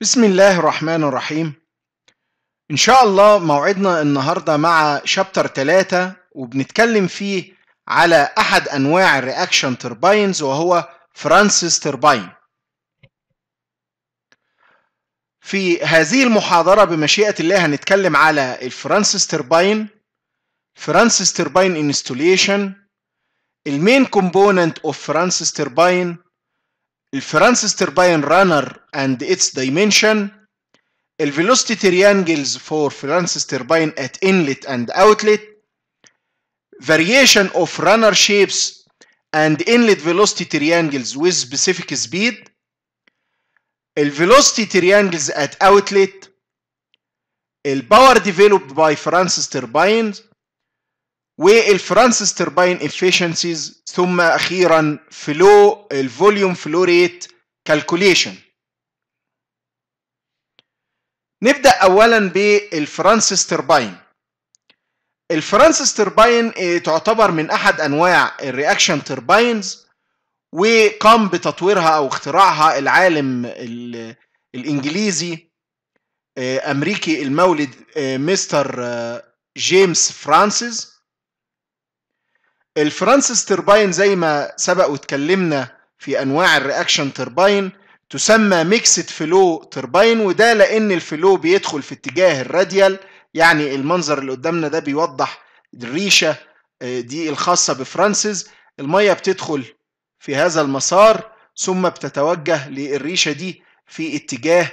بسم الله الرحمن الرحيم إن شاء الله موعدنا النهاردة مع شابتر 3 وبنتكلم فيه على أحد أنواع الرياكشن ترباينز وهو فرانسيس ترباين في هذه المحاضرة بمشيئة الله هنتكلم على الفرانسيس ترباين فرانسيس ترباين انستوليشن المين كومبوننت اوف فرانسيس ترباين الفرانسيس turbine runner and its dimension velocity triangles for Francis turbine at inlet and outlet variation of runner shapes and inlet velocity triangles with specific speed velocity triangles at outlet power developed by Francis turbines والفرانسيس تيرباين افشنسيز ثم اخيرا فلو الفوليوم فلو ريت كالكوليشن نبدا اولا بالفرانسيس تيرباين الفرانسيس تيرباين آه، تعتبر من احد انواع الرياكشن تيرباينز وقام بتطويرها او اختراعها العالم الانجليزي آه، امريكي المولد آه، مستر جيمس فرانسيس الفرانسيس تيرباين زي ما سبق واتكلمنا في انواع الرياكشن تيرباين تسمى ميكسد فلو تيرباين وده لان الفلو بيدخل في اتجاه الراديال يعني المنظر اللي قدامنا ده بيوضح الريشه آه، دي الخاصه بفرانسيس الميه بتدخل في هذا المسار ثم بتتوجه للريشه دي في اتجاه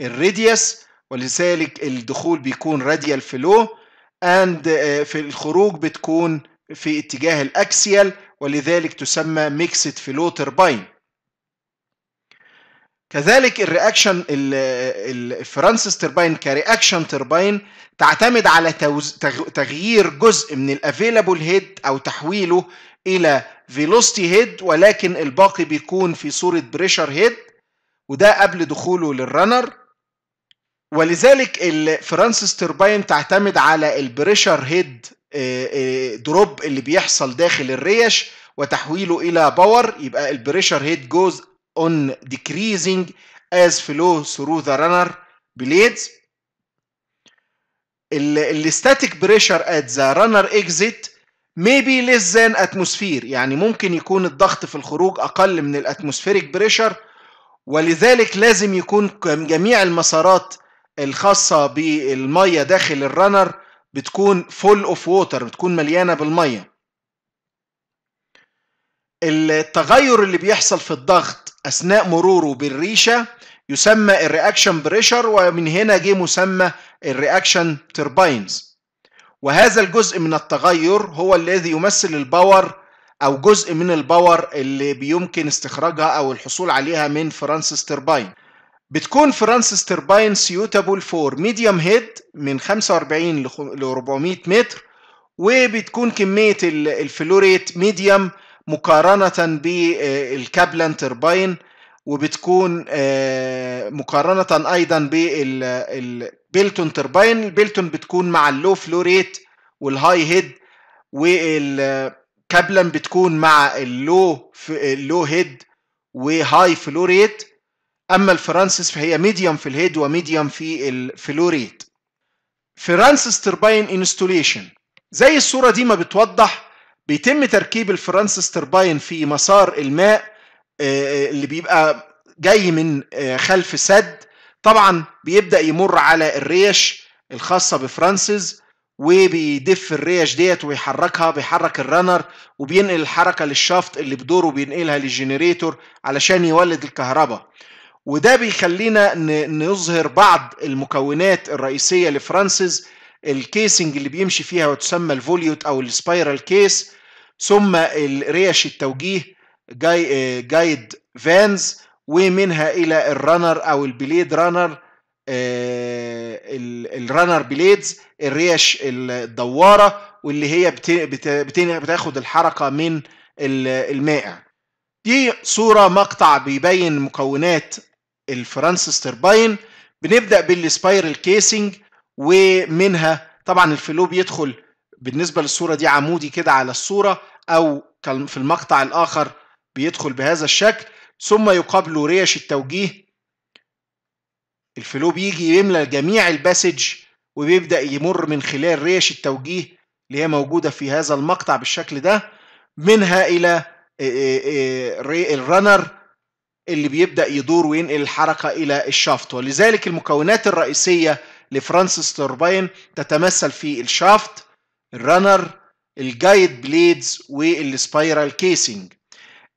الراديوس ولذلك الدخول بيكون راديال فلو اند آه، في الخروج بتكون في اتجاه الأكسيال ولذلك تسمى ميكسد فلو تربين كذلك الرياكشن الفرانسيس تربين كرياكشن تربين تعتمد على تغيير جزء من الافيلابل هيد او تحويله الى فيلوستي هيد ولكن الباقي بيكون في صوره بريشر هيد وده قبل دخوله للرنر ولذلك فرانسيس ترباين تعتمد على البريشر هيد دروب اللي بيحصل داخل الريش وتحويله الى باور يبقى البريشر هيد جوز اون ديكريزنج از فلو ثرو ذا رانر بليدز الستاتيك بريشر at ذا رانر اكزيت may ليس ذان اتموسفير يعني ممكن يكون الضغط في الخروج اقل من الاتموسفيريك بريشر ولذلك لازم يكون جميع المسارات الخاصة بالمية داخل الرنر بتكون فول اوف ووتر بتكون مليانة بالمية التغير اللي بيحصل في الضغط أثناء مروره بالريشة يسمى الرياكشن بريشر ومن هنا جه مسمى الرياكشن ترباينز وهذا الجزء من التغير هو الذي يمثل الباور أو جزء من الباور اللي بيمكن استخراجها أو الحصول عليها من فرانسيس ترباين بتكون فرانسيس ترباين سيوتابل فور ميديوم هيد من 45 ل 400 متر وبتكون كمية الفلوريت ميديوم مقارنة بالكابلان آه، ترباين وبتكون آه، مقارنة أيضا بالبيلتون ترباين البيلتون بتكون مع اللو فلوريت والهاي هيد والكابلان بتكون مع اللو اللو هيد وهاي فلوريت أما الفرانسيس فهي ميديوم في الهيد وميديوم في الفلوريت فرانسيس تربين انستوليشن زي الصورة دي ما بتوضح بيتم تركيب الفرانسيس تربين في مسار الماء آه، آه، اللي بيبقى جاي من آه، خلف سد طبعا بيبدأ يمر على الريش الخاصة بفرانسيس وبيدف الريش ديت ويحركها بيحرك الرنر وبينقل الحركة للشافت اللي بدوره بينقلها للجنريتور علشان يولد الكهرباء وده بيخلينا نظهر بعض المكونات الرئيسية لفرانسيس الكيسنج اللي بيمشي فيها وتسمى الفوليوت أو السبايرال كيس ثم الريش التوجيه جاي جايد فانز ومنها إلى الرنر أو البليد رانر آه، الرانر بليدز الريش الدوارة واللي هي بتاخد الحركة من المائع دي صورة مقطع بيبين مكونات الفرانسيس ترباين بنبدا بالسبايرال كيسنج ومنها طبعا الفلو بيدخل بالنسبه للصوره دي عمودي كده على الصوره او في المقطع الاخر بيدخل بهذا الشكل ثم يقابله ريش التوجيه الفلو بيجي يملى جميع الباسج وبيبدا يمر من خلال ريش التوجيه اللي هي موجوده في هذا المقطع بالشكل ده منها الى آه، آه، آه، الرانر اللي بيبدأ يدور وينقل الحركة إلى الشافت ولذلك المكونات الرئيسية لفرانسيس توربين تتمثل في الشافت الرنر الجايد بليدز والسبايرال كيسنج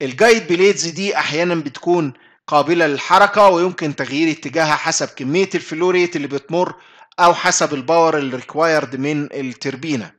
الجايد بليدز دي أحيانا بتكون قابلة للحركة ويمكن تغيير اتجاهها حسب كمية الفلوريت اللي بتمر أو حسب الباور الريكوايرد من التربينة